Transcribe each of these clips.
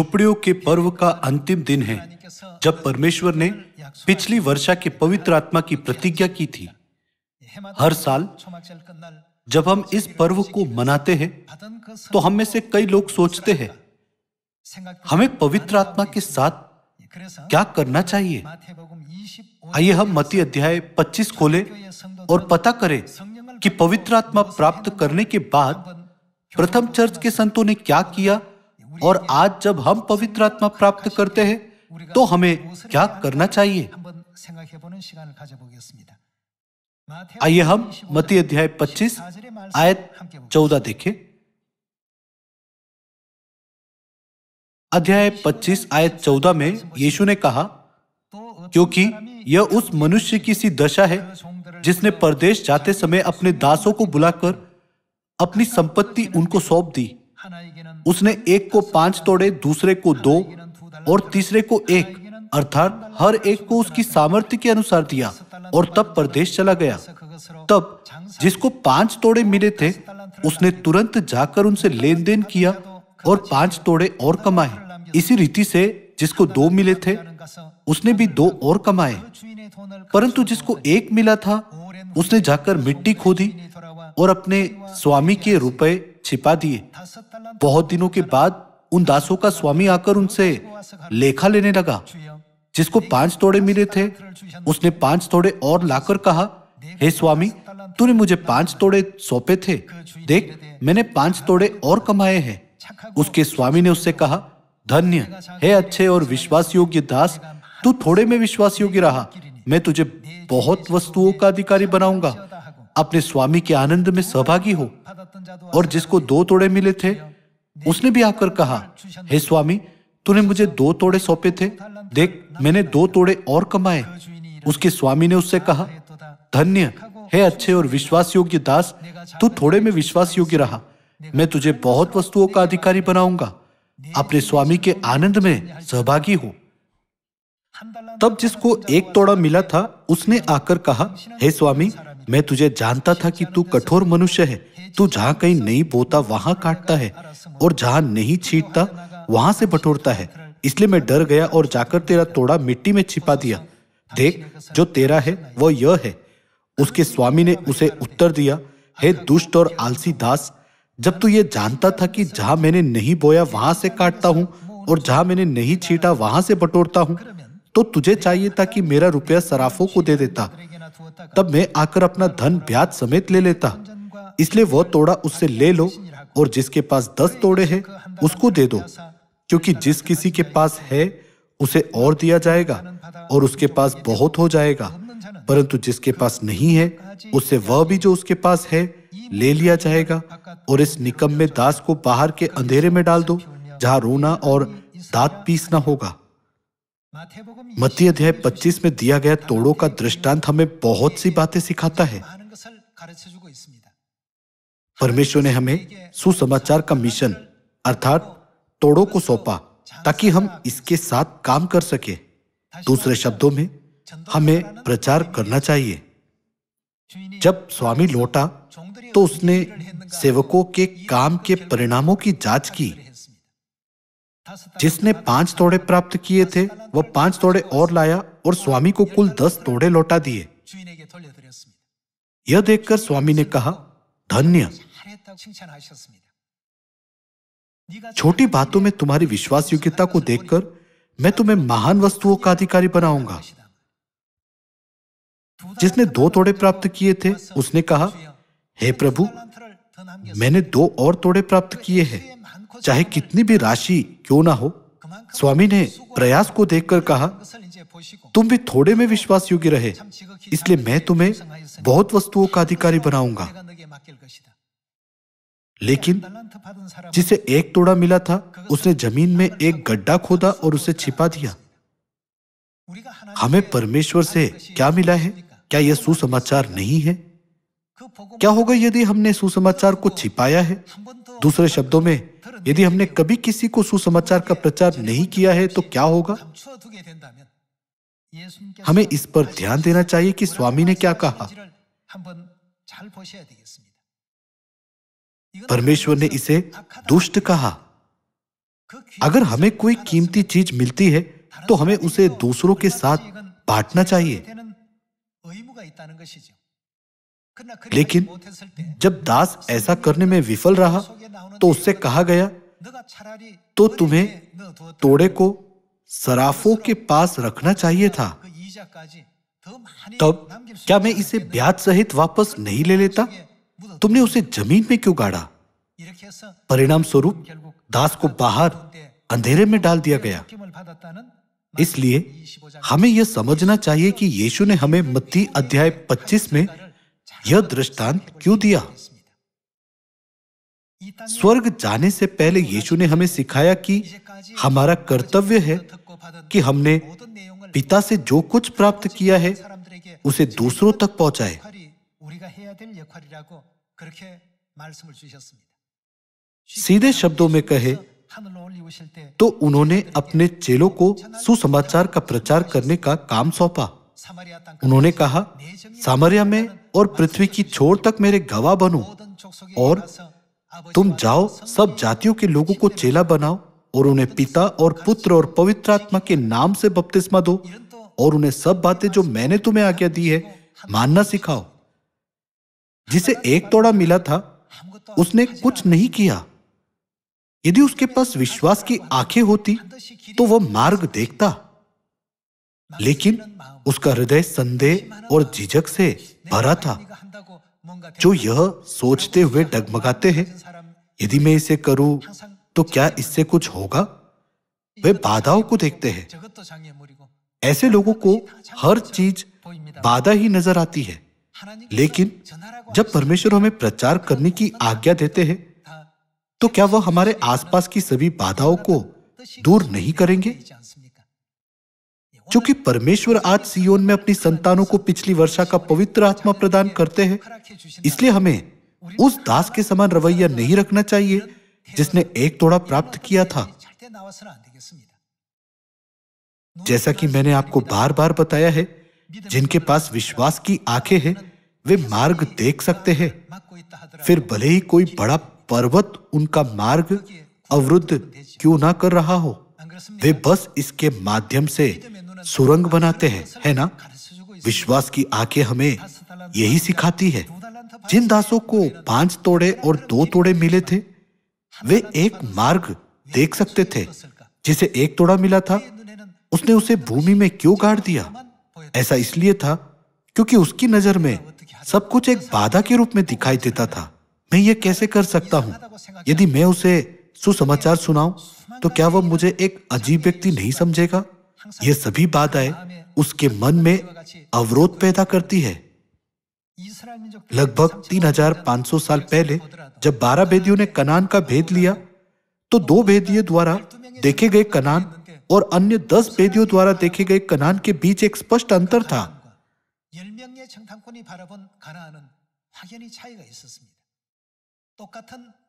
झोपड़ियों के पर्व का अंतिम दिन है जब परमेश्वर ने पिछली वर्षा के पवित्र आत्मा की प्रतिज्ञा की थी हर साल जब हम इस पर्व को मनाते हैं तो हम में से कई लोग सोचते हैं हमें पवित्र आत्मा के साथ क्या करना चाहिए आइए हम मती अध्याय 25 खोलें और पता करें कि पवित्र आत्मा प्राप्त करने के बाद प्रथम चर्च के संतों ने क्या किया और आज जब हम पवित्र आत्मा प्राप्त करते हैं तो हमें क्या करना चाहिए आइए हम मती अध्याय 25 आयत 14 देखें अध्याय 25 आयत 14 में यीशु ने कहा क्योंकि यह उस मनुष्य की सी दशा है जिसने परदेश जाते समय अपने दासों को बुलाकर अपनी संपत्ति उनको सौंप दी उसने एक को पांच तोड़े दूसरे को दो और तीसरे को एक अर्थात हर एक को उसकी सामर्थ्य के अनुसार दिया और तब प्रदेश चला गया तब जिसको पांच तोड़े मिले थे उसने तुरंत जाकर उनसे लेन देन किया और पांच तोड़े और कमाए इसी रीति से जिसको दो मिले थे उसने भी दो और कमाए परंतु जिसको एक मिला था उसने जाकर मिट्टी खोदी और अपने स्वामी के रुपए छिपा दिए बहुत दिनों के बाद उन दासों का स्वामी आकर उनसे लेखा लेने लगा जिसको पांच तोड़े मिले थे उसने पांच तोड़े और लाकर कहा हे स्वामी तूने मुझे पांच तोड़े सौंपे थे देख मैंने पांच तोड़े और कमाए हैं उसके स्वामी ने उससे कहा धन्य हे अच्छे और विश्वास योग्य दास तू थोड़े में विश्वास योग्य रहा मैं तुझे बहुत वस्तुओं का अधिकारी बनाऊंगा अपने स्वामी के आनंद में सहभागी हो और जिसको दो तोड़े मिले थे उसने भी आकर कहा हे स्वामी तूने मुझे दो तोड़े सौंपे थे देख मैंने दो तोड़े और कमाए उसके स्वामी ने उससे कहा धन्य हे अच्छे और विश्वास योग्य दास तू थोड़े में विश्वास योग्य रहा मैं तुझे बहुत वस्तुओं का अधिकारी बनाऊंगा अपने स्वामी के आनंद में सहभागी हो तब जिसको एक तोड़ा मिला था उसने आकर कहा हे स्वामी मैं तुझे जानता था कि तू कठोर मनुष्य है तू जहाँ कहीं नहीं बोता वहाँ काटता है और जहाँ नहीं छीटता वहाँ से बटोरता है इसलिए मैं डर गया और जाकर तेरा तोड़ा मिट्टी में छिपा दिया देख जो तेरा है वह यह है उसके स्वामी ने उसे उत्तर दिया हे दुष्ट और आलसी दास जब तू ये जानता था कि जहाँ मैंने नहीं बोया वहां से काटता हूँ और जहाँ मैंने नहीं छीटा वहां से बटोरता हूँ तो तुझे चाहिए था कि मेरा रुपया सराफों को दे देता तब मैं आकर अपना धन ब्याज समेत ले लेता इसलिए वह तोड़ा उससे ले लो और जिसके पास दस तोड़े हैं उसको दे दो क्योंकि जिस किसी के पास है उसे और दिया जाएगा और उसके पास बहुत हो जाएगा परंतु जिसके पास नहीं है उससे वह भी जो उसके पास है ले लिया जाएगा और इस निकम में दास को बाहर के अंधेरे में डाल दो जहाँ रोना और दांत पीसना होगा मत्ती अध्याय 25 में दिया गया तोड़ों का दृष्टांत हमें बहुत सी बातें सिखाता है परमेश्वर ने हमें सुसमाचार का मिशन अर्थात तोड़ों को सौंपा ताकि हम इसके साथ काम कर सके दूसरे शब्दों में हमें प्रचार करना चाहिए जब स्वामी लौटा तो उसने सेवकों के काम के परिणामों की जांच की जिसने पांच तोड़े प्राप्त किए थे वह पांच तोड़े और लाया और स्वामी को कुल दस तोड़े लौटा दिए यह देखकर स्वामी ने कहा धन्य छोटी बातों में तुम्हारी विश्वास योग्यता को देखकर मैं तुम्हें महान वस्तुओं का अधिकारी बनाऊंगा जिसने दो तोड़े प्राप्त किए थे उसने कहा हे hey प्रभु मैंने दो और तोड़े प्राप्त किए हैं चाहे कितनी भी राशि क्यों ना हो स्वामी ने प्रयास को देखकर कहा तुम भी थोड़े में विश्वास योग्य रहे इसलिए मैं तुम्हें बहुत वस्तुओं का अधिकारी बनाऊंगा लेकिन जिसे एक तोड़ा मिला था उसने जमीन में एक गड्ढा खोदा और उसे छिपा दिया हमें परमेश्वर से क्या मिला है क्या यह सुसमाचार नहीं है क्या होगा यदि हमने सुसमाचार को छिपाया है दूसरे शब्दों में यदि हमने कभी किसी को सुसमाचार का प्रचार नहीं किया है तो क्या होगा हमें इस पर ध्यान देना चाहिए कि स्वामी ने क्या कहा परमेश्वर ने इसे दुष्ट कहा अगर हमें कोई कीमती चीज मिलती है तो हमें उसे दूसरों के साथ बांटना चाहिए लेकिन जब दास ऐसा करने में विफल रहा तो उससे कहा गया अच्छा तो तुम्हें तो तोड़े को सराफों के पास रखना चाहिए था तो तब क्या मैं इसे ब्याज सहित वापस नहीं ले लेता तो तुमने उसे जमीन में क्यों गाड़ा परिणाम स्वरूप दास को बाहर अंधेरे में डाल दिया गया इसलिए हमें यह समझना चाहिए कि यीशु ने हमें मत्ती अध्याय 25 में यह दृष्टांत क्यों दिया स्वर्ग जाने से पहले यीशु ने हमें सिखाया कि हमारा कर्तव्य है कि हमने पिता से जो कुछ प्राप्त किया है उसे दूसरों तक पहुंचाए सीधे शब्दों में कहे तो उन्होंने अपने चेलों को सुसमाचार का प्रचार करने का काम सौंपा उन्होंने कहा सामरिया में और पृथ्वी की छोर तक मेरे गवाह बनो और तुम जाओ सब जातियों के लोगों को चेला बनाओ और उन्हें पिता और पुत्र और पवित्र आत्मा के नाम से बपतिस्मा दो और उन्हें सब बातें जो मैंने तुम्हें आज्ञा दी है मानना सिखाओ जिसे एक तोड़ा मिला था उसने कुछ नहीं किया यदि उसके पास विश्वास की आंखें होती तो वह मार्ग देखता लेकिन उसका हृदय संदेह और झिझक से भरा था जो यह सोचते हुए डगमगाते हैं यदि मैं इसे करूं तो क्या इससे कुछ होगा वे बाधाओं को देखते हैं ऐसे लोगों को हर चीज बाधा ही नजर आती है लेकिन जब परमेश्वर हमें प्रचार करने की आज्ञा देते हैं तो क्या वह हमारे आसपास की सभी बाधाओं को दूर नहीं करेंगे क्योंकि परमेश्वर आज सियोन में अपनी संतानों को पिछली वर्षा का पवित्र आत्मा प्रदान करते हैं इसलिए हमें उस दास के समान रवैया नहीं रखना चाहिए जिसने एक तोड़ा प्राप्त किया था जैसा कि मैंने आपको बार बार बताया है जिनके पास विश्वास की आंखें हैं वे मार्ग देख सकते हैं फिर भले ही कोई बड़ा पर्वत उनका मार्ग अवरुद्ध क्यों ना कर रहा हो वे बस इसके माध्यम से सुरंग बनाते हैं है ना विश्वास की आंखें हमें यही सिखाती है जिन दासों को पांच तोड़े और दो तोड़े मिले थे वे एक मार्ग देख सकते थे जिसे एक तोड़ा मिला था उसने उसे भूमि में क्यों गाड़ दिया ऐसा इसलिए था क्योंकि उसकी नजर में सब कुछ एक बाधा के रूप में दिखाई देता था मैं ये कैसे कर सकता हूँ यदि मैं उसे सुसमाचार सुनाऊं तो क्या वह मुझे एक अजीब व्यक्ति नहीं समझेगा ये सभी बाधाएं उसके मन में अवरोध पैदा करती है लगभग 3,500 साल पहले जब बारह भेदियों ने कनान का भेद लिया तो दो भेदियों द्वारा देखे गए कनान और अन्य दस भेदियों द्वारा देखे गए कनान के बीच एक स्पष्ट अंतर था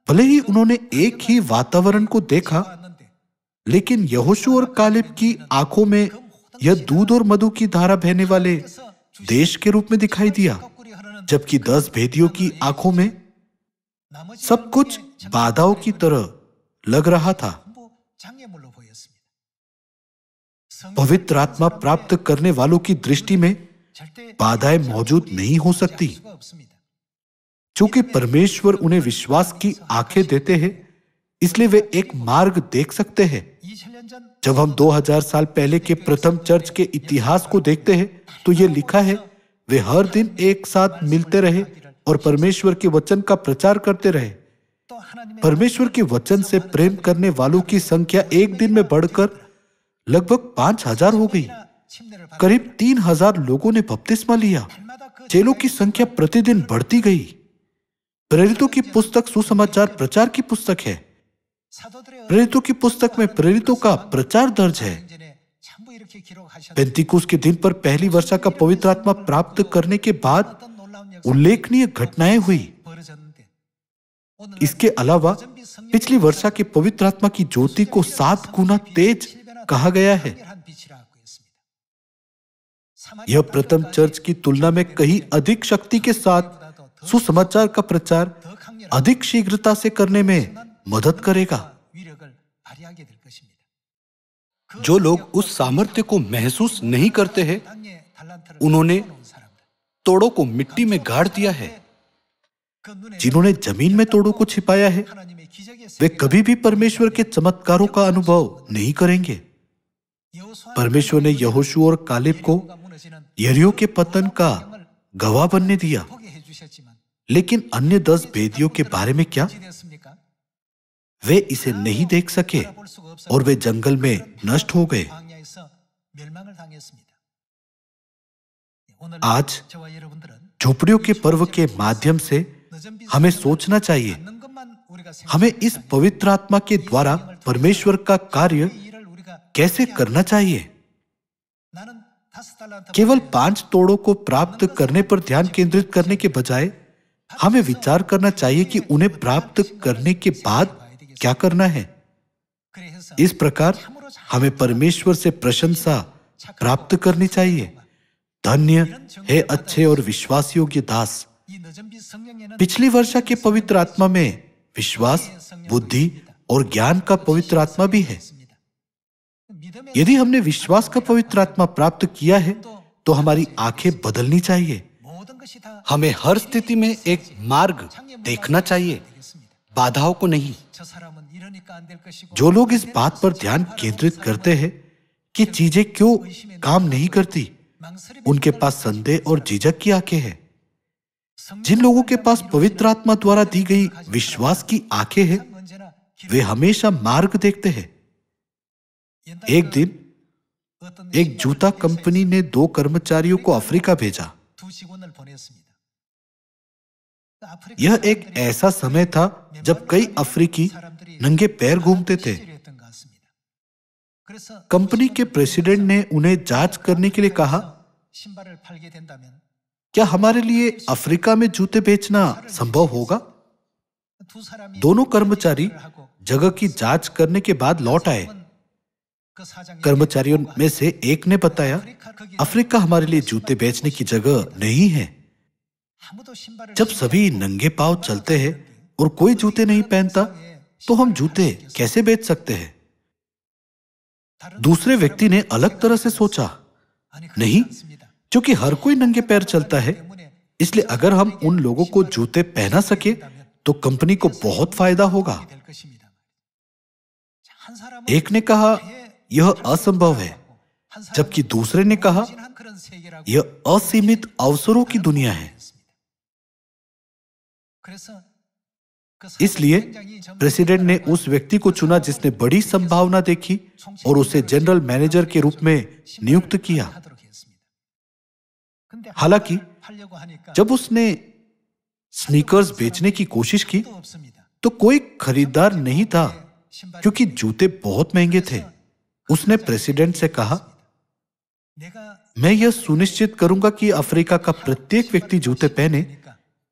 भले ही उन्होंने एक ही वातावरण को देखा लेकिन यहोशु और कालिब की आंखों में यह दूध और मधु की धारा बहने वाले देश के रूप में दिखाई दिया जबकि दस भेदियों की आंखों में सब कुछ बाधाओं की तरह लग रहा था पवित्र आत्मा प्राप्त करने वालों की दृष्टि में बाधाएं मौजूद नहीं हो सकती क्योंकि परमेश्वर उन्हें विश्वास की आंखें देते हैं इसलिए वे एक मार्ग देख सकते हैं जब हम 2000 साल पहले के प्रथम चर्च के इतिहास को देखते हैं तो ये लिखा है वे हर दिन एक साथ मिलते रहे और परमेश्वर के वचन का प्रचार करते रहे परमेश्वर के वचन से प्रेम करने वालों की संख्या एक दिन में बढ़कर लगभग पांच हजार हो गई करीब तीन हजार लोगों ने बपतिस्मा लिया चेलों की संख्या प्रतिदिन बढ़ती गई प्रेरितों की पुस्तक सुसमाचार प्रचार की पुस्तक है प्रेरितों की पुस्तक में प्रेरितों का प्रचार दर्ज है पेंतिकुस के दिन पर पहली वर्षा का पवित्र आत्मा प्राप्त करने के बाद उल्लेखनीय घटनाएं हुई इसके अलावा पिछली वर्षा के पवित्र आत्मा की ज्योति को सात गुना तेज कहा गया है यह प्रथम चर्च की तुलना में कहीं अधिक शक्ति के साथ सुसमाचार का प्रचार अधिक शीघ्रता से करने में मदद करेगा जो लोग उस सामर्थ्य को महसूस नहीं करते हैं उन्होंने तोड़ों को मिट्टी में गाड़ दिया है जिन्होंने जमीन में तोड़ों को छिपाया है वे कभी भी परमेश्वर के चमत्कारों का अनुभव नहीं करेंगे परमेश्वर ने यहोशु और कालिब को यरियो के पतन का गवाह बनने दिया लेकिन अन्य दस भेदियों के बारे में क्या वे इसे नहीं देख सके और वे जंगल में नष्ट हो गए आज झोपड़ियों के पर्व के माध्यम से हमें सोचना चाहिए हमें इस पवित्र आत्मा के द्वारा परमेश्वर का कार्य कैसे करना चाहिए केवल पांच तोड़ों को प्राप्त करने पर ध्यान केंद्रित करने के बजाय हमें विचार करना चाहिए कि उन्हें प्राप्त करने के बाद क्या करना है इस प्रकार हमें परमेश्वर से प्रशंसा प्राप्त करनी चाहिए धन्य है अच्छे और विश्वास योग्य दास पिछली वर्षा के पवित्र आत्मा में विश्वास बुद्धि और ज्ञान का पवित्र आत्मा भी है यदि हमने विश्वास का पवित्र आत्मा प्राप्त किया है तो हमारी आंखें बदलनी चाहिए हमें हर स्थिति में एक मार्ग देखना चाहिए बाधाओं को नहीं अच्छा, जो लोग इस बात पर ध्यान केंद्रित करते हैं कि चीजें क्यों काम नहीं करती उनके पास संदेह और झिझक की आंखें हैं जिन लोगों के पास पवित्र आत्मा द्वारा दी गई विश्वास की आंखें हैं वे हमेशा मार्ग देखते हैं एक दिन एक जूता कंपनी ने दो कर्मचारियों को अफ्रीका भेजा यह एक ऐसा समय था जब कई अफ्रीकी नंगे पैर घूमते थे कंपनी के प्रेसिडेंट ने उन्हें जांच करने के लिए कहा क्या हमारे लिए अफ्रीका में जूते बेचना संभव होगा दोनों कर्मचारी जगह की जांच करने के बाद लौट आए कर्मचारियों में से एक ने बताया अफ्रीका हमारे लिए जूते बेचने की जगह नहीं है जब सभी नंगे पाव चलते हैं और कोई जूते नहीं पहनता तो हम जूते कैसे बेच सकते हैं दूसरे व्यक्ति ने अलग तरह से सोचा नहीं क्योंकि हर कोई नंगे पैर चलता है इसलिए अगर हम उन लोगों को जूते पहना सके तो कंपनी को बहुत फायदा होगा एक ने कहा यह असंभव है जबकि दूसरे ने कहा यह असीमित अवसरों की दुनिया है इसलिए प्रेसिडेंट ने उस व्यक्ति को चुना जिसने बड़ी संभावना देखी और उसे जनरल मैनेजर के रूप में नियुक्त किया हालांकि जब उसने स्नीकर्स तो बेचने की कोशिश की तो कोई खरीदार नहीं था क्योंकि जूते बहुत महंगे थे उसने प्रेसिडेंट से कहा मैं यह सुनिश्चित करूंगा कि अफ्रीका का प्रत्येक व्यक्ति जूते पहने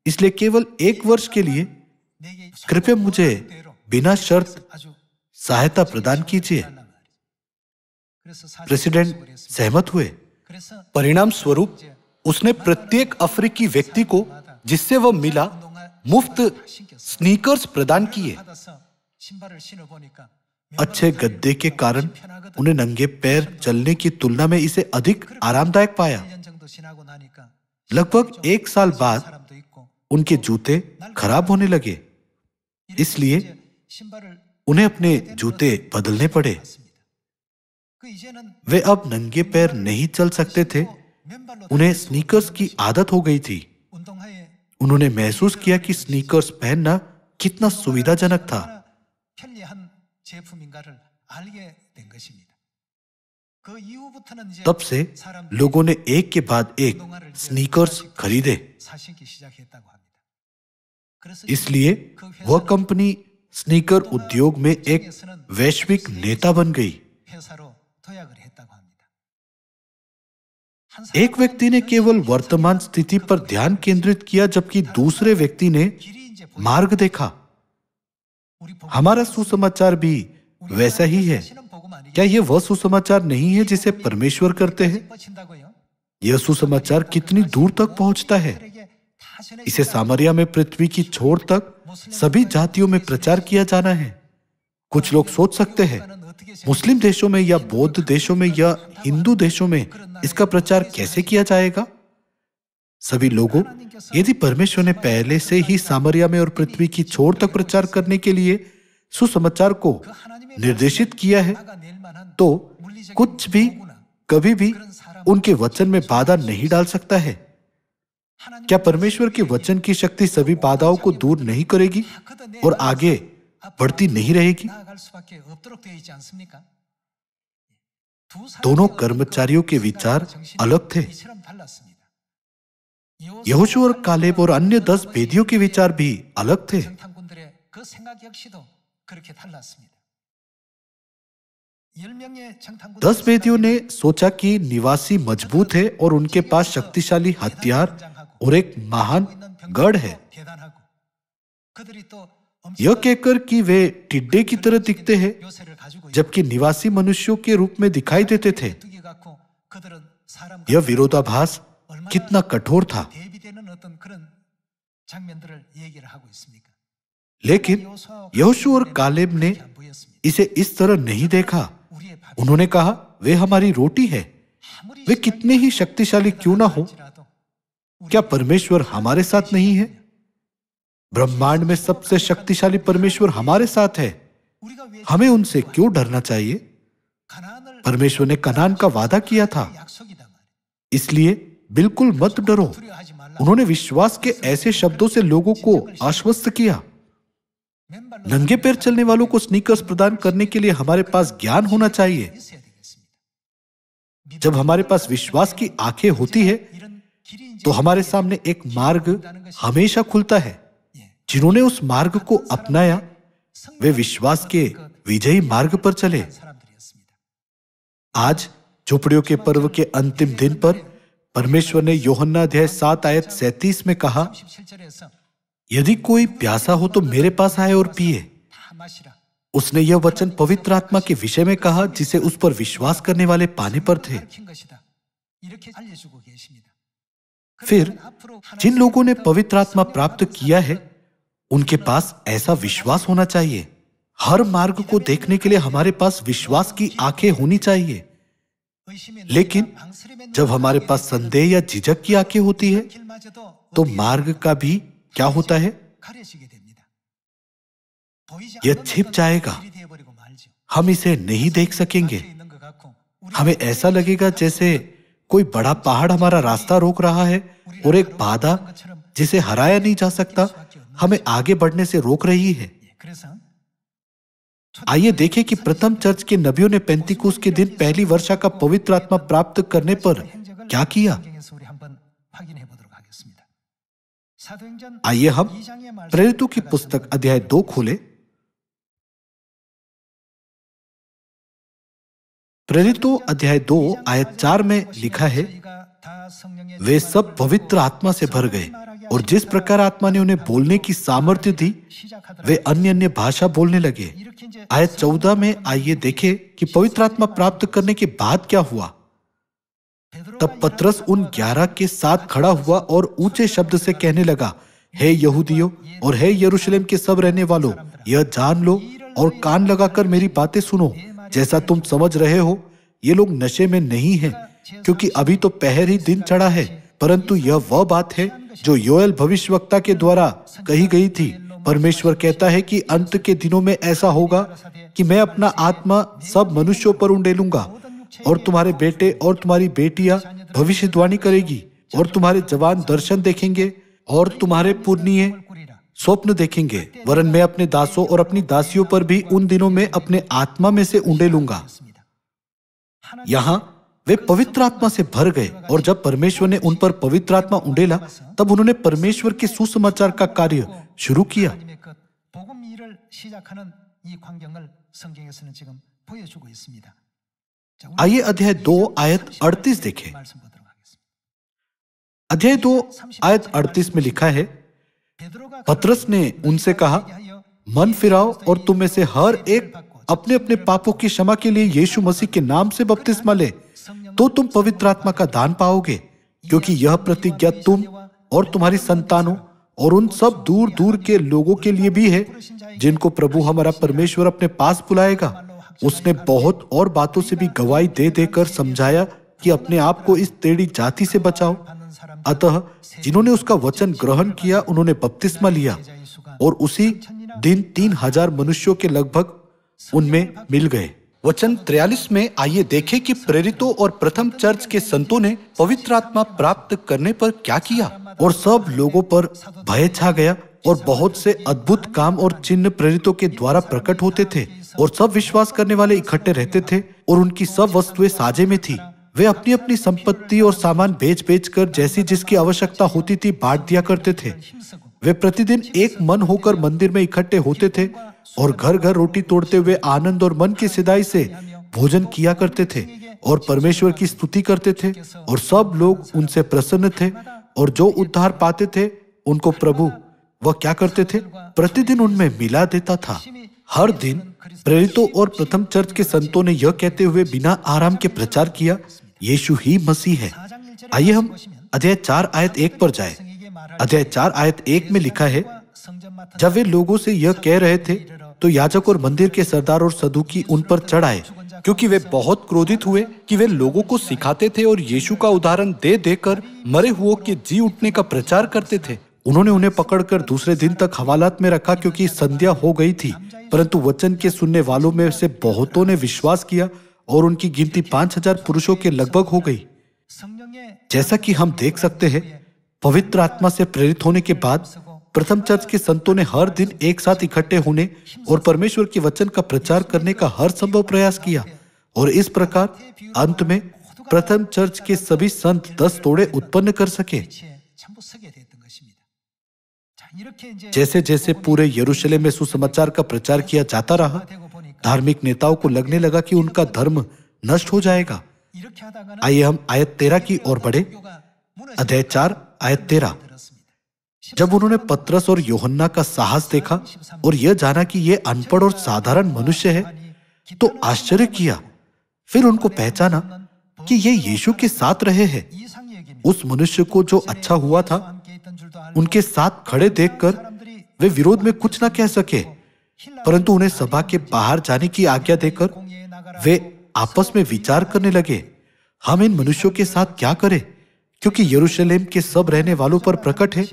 इसलिए केवल एक वर्ष के लिए कृपया मुझे बिना शर्त सहायता प्रदान कीजिए प्रेसिडेंट सहमत हुए परिणाम स्वरूप उसने प्रत्येक अफ्रीकी व्यक्ति को जिससे वह मिला मुफ्त स्नीकर्स प्रदान किए अच्छे गद्दे के कारण उन्हें नंगे पैर चलने की तुलना में इसे अधिक आरामदायक पाया लगभग एक साल बाद उनके जूते खराब होने लगे इसलिए उन्हें अपने जूते बदलने पड़े वे अब नंगे पैर नहीं चल सकते थे उन्हें स्नीकर्स की आदत हो गई थी उन्होंने महसूस किया कि स्नीकर्स पहनना कितना सुविधाजनक था तब से लोगों ने एक के बाद एक स्नीकर्स खरीदे इसलिए वह कंपनी स्नीकर उद्योग में एक वैश्विक नेता बन गई एक व्यक्ति ने केवल वर्तमान स्थिति पर ध्यान केंद्रित किया जबकि दूसरे व्यक्ति ने मार्ग देखा हमारा सुसमाचार भी वैसा ही है क्या यह वह सुसमाचार नहीं है जिसे परमेश्वर करते हैं यह सुसमाचार कितनी दूर तक पहुंचता है इसे सामरिया में पृथ्वी की छोर तक सभी जातियों में प्रचार किया जाना है कुछ लोग सोच सकते हैं मुस्लिम देशों में या बौद्ध देशों में या हिंदू देशों में इसका प्रचार कैसे किया जाएगा सभी लोगों यदि परमेश्वर ने पहले से ही सामरिया में और पृथ्वी की छोर तक प्रचार करने के लिए सुसमाचार को निर्देशित किया है तो कुछ भी कभी भी उनके वचन में बाधा नहीं डाल सकता है क्या परमेश्वर के वचन की शक्ति सभी बाधाओं को दूर नहीं करेगी और आगे बढ़ती नहीं रहेगी दोनों कर्मचारियों के विचार अलग थे यहोशू और कालेब और अन्य दस वेदियों के विचार भी अलग थे दस वेदियों ने सोचा कि निवासी मजबूत है और उनके पास शक्तिशाली हथियार और एक महान गढ़ है यह कहकर कि वे टिड्डे की तरह दिखते हैं जबकि निवासी मनुष्यों के रूप में दिखाई देते थे यह विरोधाभास कितना कठोर था लेकिन यहोशु और कालेब ने इसे इस तरह नहीं देखा उन्होंने कहा वे हमारी रोटी है वे कितने ही शक्तिशाली क्यों ना हो क्या परमेश्वर हमारे साथ नहीं है ब्रह्मांड में सबसे शक्तिशाली परमेश्वर हमारे साथ है हमें उनसे क्यों डरना चाहिए परमेश्वर ने कनान का वादा किया था इसलिए बिल्कुल मत डरो उन्होंने विश्वास के ऐसे शब्दों से लोगों को आश्वस्त किया नंगे पैर चलने वालों को स्नीकर्स प्रदान करने के लिए हमारे पास ज्ञान होना चाहिए जब हमारे पास विश्वास की आंखें होती है तो हमारे सामने एक मार्ग हमेशा खुलता है जिन्होंने उस मार्ग को अपनाया वे विश्वास के विजयी मार्ग पर चले आज झुपड़ियों के पर्व के अंतिम दिन पर परमेश्वर ने योहन्ना अध्याय सात आयत सैतीस में कहा यदि कोई प्यासा हो तो मेरे पास आए और पिए उसने यह वचन पवित्र आत्मा के विषय में कहा जिसे उस पर विश्वास करने वाले पाने पर थे फिर जिन लोगों ने पवित्र आत्मा प्राप्त किया है उनके पास ऐसा विश्वास होना चाहिए हर मार्ग को देखने के लिए हमारे पास विश्वास की आंखें होनी चाहिए लेकिन जब हमारे पास संदेह या झिझक की आंखें होती है तो मार्ग का भी क्या होता है यह छिप जाएगा हम इसे नहीं देख सकेंगे हमें ऐसा लगेगा जैसे कोई बड़ा पहाड़ हमारा रास्ता रोक रहा है और एक बाधा जिसे हराया नहीं जा सकता हमें आगे बढ़ने से रोक रही है आइए देखें कि प्रथम चर्च के नबियों ने पेंतिकूस के दिन पहली वर्षा का पवित्र आत्मा प्राप्त करने पर क्या किया आइए हम प्रेरितों की पुस्तक अध्याय दो खोले प्रेरितों अध्याय दो आयत चार में लिखा है वे सब पवित्र आत्मा से भर गए और जिस प्रकार आत्मा ने उन्हें बोलने की सामर्थ्य दी वे अन्य अन्य भाषा बोलने लगे आयत चौदह में आइए देखें कि पवित्र आत्मा प्राप्त करने के बाद क्या हुआ तब पत्रस उन ग्यारह के साथ खड़ा हुआ और ऊंचे शब्द से कहने लगा हे यहूदियों और हे यरूशलेम के सब रहने वालों यह जान लो और कान लगाकर मेरी बातें सुनो जैसा तुम समझ रहे हो ये लोग नशे में नहीं हैं क्योंकि अभी तो पहर ही दिन चढ़ा है परंतु यह वह बात है जो योएल भविष्यवक्ता के द्वारा कही गई थी परमेश्वर कहता है कि अंत के दिनों में ऐसा होगा कि मैं अपना आत्मा सब मनुष्यों पर उंडेलूंगा और तुम्हारे बेटे और तुम्हारी बेटियां भविष्यवाणी करेगी और तुम्हारे जवान दर्शन देखेंगे और तुम्हारे पुर्णीय स्वप्न देखेंगे वरन मैं अपने दासों और अपनी दासियों पर भी उन दिनों में अपने आत्मा में से ऊंडे लूंगा यहाँ वे पवित्र आत्मा से भर गए और जब परमेश्वर ने उन पर पवित्र आत्मा उंडेला तब उन्होंने परमेश्वर के सुसमाचार का कार्य शुरू किया आइए अध्याय दो आयत अड़तीस देखें। अध्याय दो आयत अड़तीस में लिखा है पतरस ने उनसे कहा मन फिराओ और तुम में से हर एक अपने अपने पापों की क्षमा के लिए यीशु मसीह के नाम से बपतिस्मा ले तो तुम पवित्र आत्मा का दान पाओगे क्योंकि यह प्रतिज्ञा तुम और तुम्हारी संतानों और उन सब दूर दूर के लोगों के लिए भी है जिनको प्रभु हमारा परमेश्वर अपने पास बुलाएगा उसने बहुत और बातों से भी गवाही दे देकर समझाया कि अपने आप को इस टेढ़ी जाति से बचाओ अतः जिन्होंने उसका वचन ग्रहण किया उन्होंने बपतिस्मा लिया और उसी दिन तीन हजार मनुष्यों के लगभग उनमें मिल गए वचन त्रियालीस में आइए देखें कि प्रेरितों और प्रथम चर्च के संतों ने पवित्र आत्मा प्राप्त करने पर क्या किया और सब लोगों पर भय छा गया और बहुत से अद्भुत काम और चिन्ह प्रेरितों के द्वारा प्रकट होते थे और सब विश्वास करने वाले इकट्ठे रहते थे और उनकी सब वस्तुएं साझे में थी वे अपनी अपनी संपत्ति और सामान बेच बेच कर जैसी जिसकी आवश्यकता होती थी बांट दिया करते थे वे प्रतिदिन एक मन होकर मंदिर में इकट्ठे होते थे और घर घर रोटी तोड़ते हुए आनंद और मन की सिदाई से भोजन किया करते थे और परमेश्वर की स्तुति करते थे और सब लोग उनसे प्रसन्न थे और जो उद्धार पाते थे उनको प्रभु वह क्या करते थे प्रतिदिन उनमें मिला देता था हर दिन प्रेरितों और प्रथम चर्च के संतों ने यह कहते हुए बिना आराम के प्रचार किया यीशु ही मसीह है आइए हम अध्याय चार आयत एक पर जाए अध्याय चार आयत एक में लिखा है जब वे लोगों से यह कह रहे थे तो याचक और मंदिर के सरदार और सदुकी उन पर चढ़ आए क्योंकि वे बहुत क्रोधित हुए कि वे लोगों को सिखाते थे और यीशु का उदाहरण दे देकर मरे हुओं के जी उठने का प्रचार करते थे उन्होंने उन्हें पकड़कर दूसरे दिन तक हवालात में रखा क्योंकि संध्या हो गई थी परंतु वचन के सुनने वालों में से बहुतों ने विश्वास किया और उनकी गिनती पांच हजार पुरुषों के लगभग हो गई जैसा कि हम देख सकते हैं पवित्र आत्मा से प्रेरित होने के बाद प्रथम चर्च के संतों ने हर दिन एक साथ इकट्ठे होने और परमेश्वर के वचन का प्रचार करने का हर संभव प्रयास किया और इस प्रकार अंत में प्रथम चर्च के सभी संत दस तोड़े उत्पन्न कर सके जैसे जैसे पूरे यरूशलेम में सुसमाचार का प्रचार किया जाता रहा धार्मिक नेताओं को लगने लगा कि उनका धर्म नष्ट हो जाएगा आइए हम आयत तेरा की ओर बढ़े अध्याय चार आयत तेरा जब उन्होंने पत्रस और योहन्ना का साहस देखा और यह जाना कि ये अनपढ़ और साधारण मनुष्य है तो आश्चर्य किया फिर उनको पहचाना कि ये यीशु के साथ रहे हैं उस मनुष्य को जो अच्छा हुआ था उनके साथ खड़े देखकर वे विरोध में कुछ न कह सके परंतु उन्हें सभा के बाहर जाने की आज्ञा देकर वे आपस में विचार करने लगे हम इन मनुष्यों के साथ क्या करें क्योंकि यरूशलेम के सब रहने वालों पर प्रकट है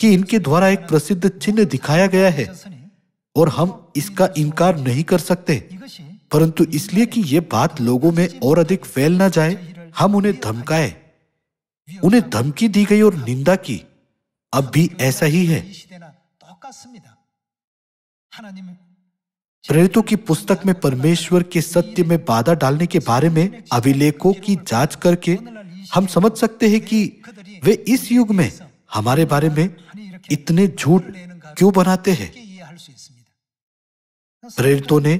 कि इनके द्वारा एक प्रसिद्ध चिन्ह दिखाया गया है और हम इसका इनकार नहीं कर सकते परंतु इसलिए कि ये बात लोगों में और अधिक फैल ना जाए हम उन्हें धमकाए उन्हें धमकी दी गई और निंदा की अब भी ऐसा ही है प्रेरितों की पुस्तक में परमेश्वर के सत्य में बाधा डालने के बारे में अभिलेखों की जांच करके हम समझ सकते हैं कि वे इस युग में हमारे बारे में इतने झूठ क्यों बनाते हैं प्रेरितों ने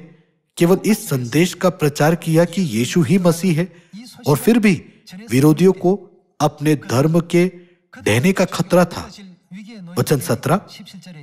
केवल इस संदेश का प्रचार किया कि यीशु ही मसीह है और फिर भी विरोधियों को अपने धर्म के देने का खतरा था वचन सत्रह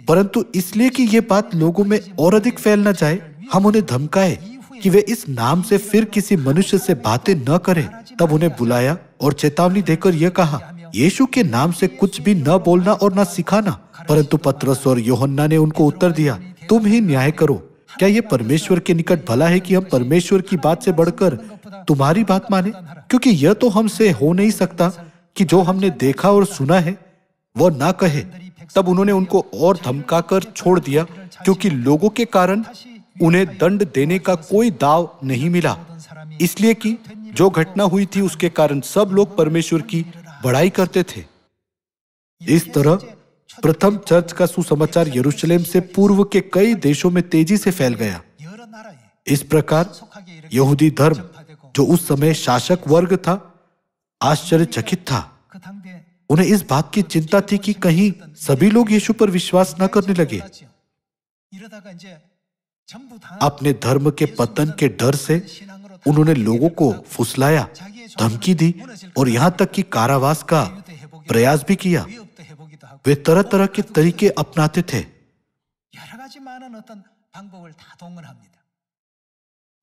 परंतु इसलिए कि ये बात लोगों में और अधिक फैल न जाए हम उन्हें धमकाए कि वे इस नाम से फिर किसी मनुष्य से बातें न करें तब उन्हें बुलाया और चेतावनी देकर यह कहा यीशु के नाम से कुछ भी न बोलना और न सिखाना परंतु पत्रस और योहन्ना ने उनको उत्तर दिया तुम ही न्याय करो क्या ये परमेश्वर के निकट भला है कि हम परमेश्वर की बात से बढ़कर तुम्हारी बात माने क्योंकि यह तो हमसे हो नहीं सकता कि जो हमने देखा और सुना है वह ना कहे तब उन्होंने उनको और धमकाकर छोड़ दिया क्योंकि लोगों के कारण उन्हें दंड देने का कोई दाव नहीं मिला इसलिए कि जो घटना हुई थी उसके कारण सब लोग परमेश्वर की बड़ाई करते थे इस तरह प्रथम चर्च का सुसमाचार यरूशलेम से पूर्व के कई देशों में तेजी से फैल गया इस प्रकार यहूदी धर्म जो उस समय शासक वर्ग था आश्चर्यचकित था उन्हें इस बात की चिंता थी कि कहीं सभी लोग यीशु पर विश्वास न करने लगे अपने धर्म के पतन के डर से उन्होंने लोगों को फुसलाया धमकी दी और यहाँ तक कि कारावास का प्रयास भी किया वे तरह तरह के तरीके अपनाते थे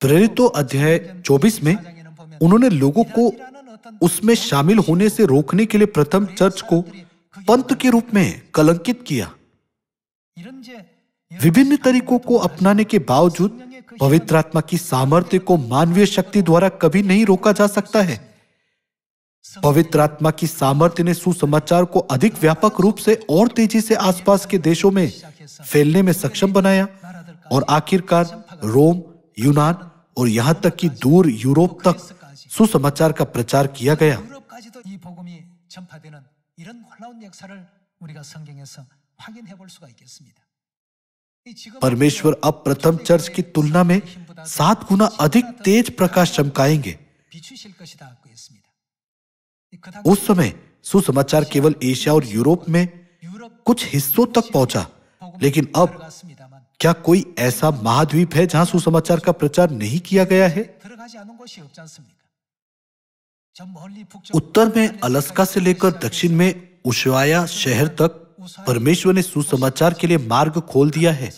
प्रेरित तो अध्याय 24 में उन्होंने लोगों को उसमें शामिल होने से रोकने के लिए प्रथम चर्च को पंत के रूप में कलंकित किया विभिन्न तरीकों को अपनाने के बावजूद पवित्र आत्मा की सामर्थ्य को मानवीय शक्ति द्वारा कभी नहीं रोका जा सकता है पवित्र आत्मा की सामर्थ्य ने सुसमाचार को अधिक व्यापक रूप से और तेजी से आसपास के देशों में फैलने में सक्षम बनाया और आखिरकार रोम यूनान और यहां तक कि दूर यूरोप तक सुसमाचार का प्रचार किया गया परमेश्वर अब प्रथम चर्च की तुलना में सात गुना अधिक तेज प्रकाश चमकाएंगे उस समय सुसमाचार केवल एशिया और यूरोप में कुछ हिस्सों तक पहुंचा लेकिन अब क्या कोई ऐसा महाद्वीप है जहां सुसमाचार का प्रचार नहीं किया गया है उत्तर में अलस्का से लेकर दक्षिण में उशवाया शहर तक परमेश्वर ने सुसमाचार के लिए मार्ग खोल दिया है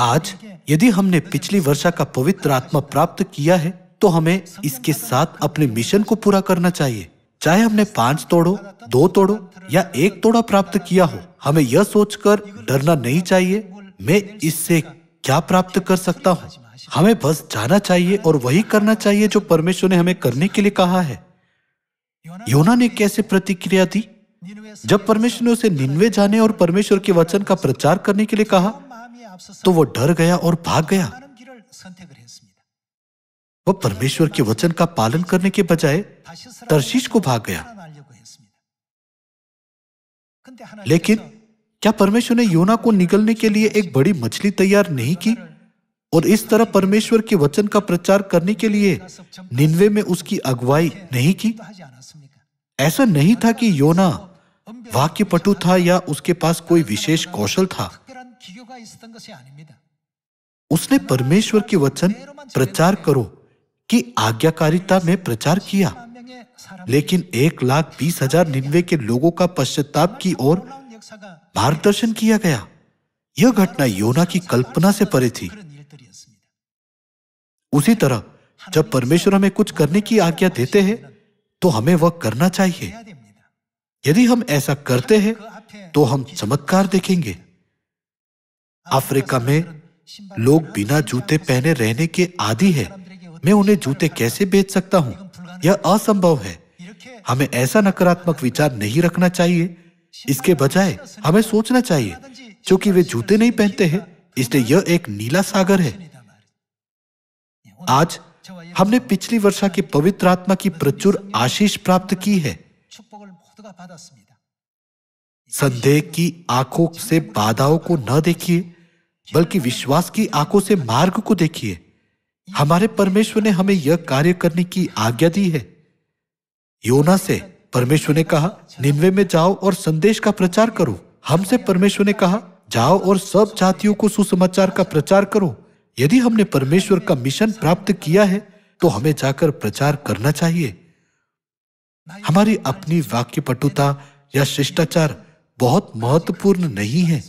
आज यदि हमने पिछली वर्षा का पवित्र आत्मा प्राप्त किया है तो हमें इसके साथ अपने मिशन को पूरा करना चाहिए चाहे हमने पांच तोड़ो दो तोड़ो या एक तोड़ा प्राप्त किया हो हमें यह सोचकर डरना नहीं चाहिए मैं इससे क्या प्राप्त कर सकता हूँ हमें बस जाना चाहिए और वही करना चाहिए जो परमेश्वर ने हमें करने के लिए कहा है योना ने कैसे प्रतिक्रिया दी जब परमेश्वर ने उसे निन्वे जाने और परमेश्वर के वचन का प्रचार करने के लिए कहा तो वो डर गया और भाग गया वह परमेश्वर के वचन का पालन करने के बजाय तरशीश को भाग गया लेकिन क्या परमेश्वर ने योना को निकलने के लिए एक बड़ी मछली तैयार नहीं की और इस तरह परमेश्वर के वचन का प्रचार करने के लिए निन्वे में उसकी अगुवाई नहीं की ऐसा नहीं था कि योना वाक्य पटु था या उसके पास कोई विशेष कौशल था उसने परमेश्वर के वचन प्रचार करो की आज्ञाकारिता में प्रचार किया लेकिन एक लाख बीस हजार निन्वे के लोगों का पश्चाताप की ओर मार्गदर्शन किया गया यह घटना योना की कल्पना से परे थी उसी तरह जब परमेश्वर हमें कुछ करने की आज्ञा देते हैं तो हमें वह करना चाहिए यदि हम ऐसा करते हैं तो हम चमत्कार देखेंगे अफ्रीका में लोग बिना जूते पहने रहने के आदि है मैं उन्हें जूते कैसे बेच सकता हूँ यह असंभव है हमें ऐसा नकारात्मक विचार नहीं रखना चाहिए इसके बजाय हमें सोचना चाहिए क्योंकि वे जूते नहीं पहनते हैं इसलिए यह एक नीला सागर है आज हमने पिछली वर्षा की पवित्र आत्मा की प्रचुर आशीष प्राप्त की है संदेह की आंखों से बाधाओं को न देखिए बल्कि विश्वास की आंखों से मार्ग को देखिए हमारे परमेश्वर ने हमें यह कार्य करने की आज्ञा दी है योना से परमेश्वर ने कहा निन्वे में जाओ और संदेश का प्रचार करो हमसे परमेश्वर ने कहा जाओ और सब जातियों को सुसमाचार का प्रचार करो यदि हमने परमेश्वर का मिशन प्राप्त किया है तो हमें जाकर प्रचार करना चाहिए हमारी अपनी वाक्यपटुता या शिष्टाचार बहुत महत्वपूर्ण नहीं है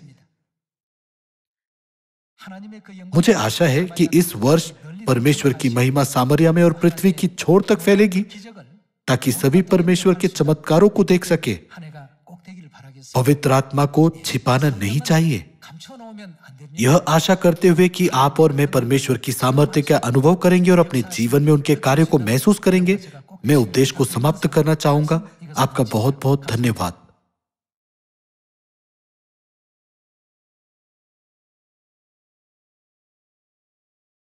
मुझे आशा है कि इस वर्ष परमेश्वर की महिमा सामरिया में और पृथ्वी की छोर तक फैलेगी ताकि सभी परमेश्वर के चमत्कारों को देख सके पवित्र आत्मा को छिपाना नहीं चाहिए यह आशा करते हुए कि आप और मैं परमेश्वर की सामर्थ्य का अनुभव करेंगे और अपने जीवन में उनके कार्यों को महसूस करेंगे मैं उद्देश्य को समाप्त करना चाहूंगा आपका बहुत बहुत धन्यवाद